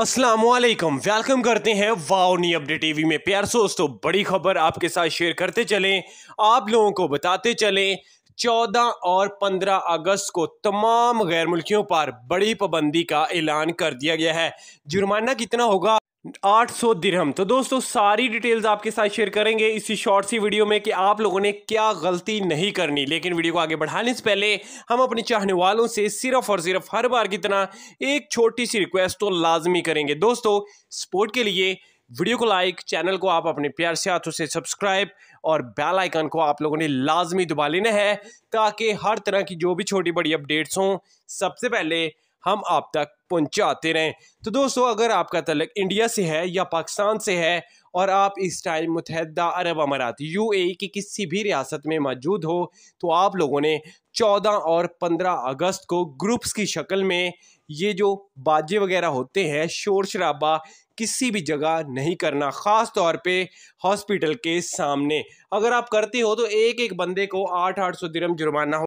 Aslam welcome करते हैं wow नी update TV में प्यार दोस्तों तो बड़ी खबर आपके साथ शेयर करते चलें आप लोगों को बताते चलें 14 और 15 अगस्त को तमाम गैर मुल्कियों पर बड़ी पाबंदी का ऐलान कर दिया गया है जुर्माना कितना होगा आठ सौ दिरहम तो दोस्तों सारी डिटेल्स आपके साथ शेयर करेंगे इसी शॉर्ट सी वीडियो में कि आप लोगों ने क्या गलती नहीं करनी लेकिन वीडियो को आगे बढ़ाने से पहले हम अपने चाहने वालों से सिर्फ और सिर्फ हर बार की तरह एक छोटी सी रिक्वेस्ट तो लाजमी करेंगे दोस्तों सपोर्ट के लिए वीडियो को लाइक चैनल को आप अपने प्यार से हाथों से सब्सक्राइब और बेल आइकन को आप लोगों ने लाजमी दबा लेना है ताकि हर तरह की जो भी छोटी बड़ी अपडेट्स हों सबसे पहले हम आप तक पहुंचाते रहें तो दोस्तों अगर आपका तलक इंडिया से है या पाकिस्तान से है और आप इस टाइम मुतहदा अरब अमारात यू ए की किसी भी रियासत में मौजूद हो तो आप लोगों ने 14 और 15 अगस्त को ग्रुप्स की शक्ल में ये जो बाजे वगैरह होते हैं शोर शराबा किसी भी जगह नहीं करना ख़ास तौर पे हॉस्पिटल के सामने अगर आप करते हो तो एक एक बंदे को आठ आठ सौ दिरम जुर्माना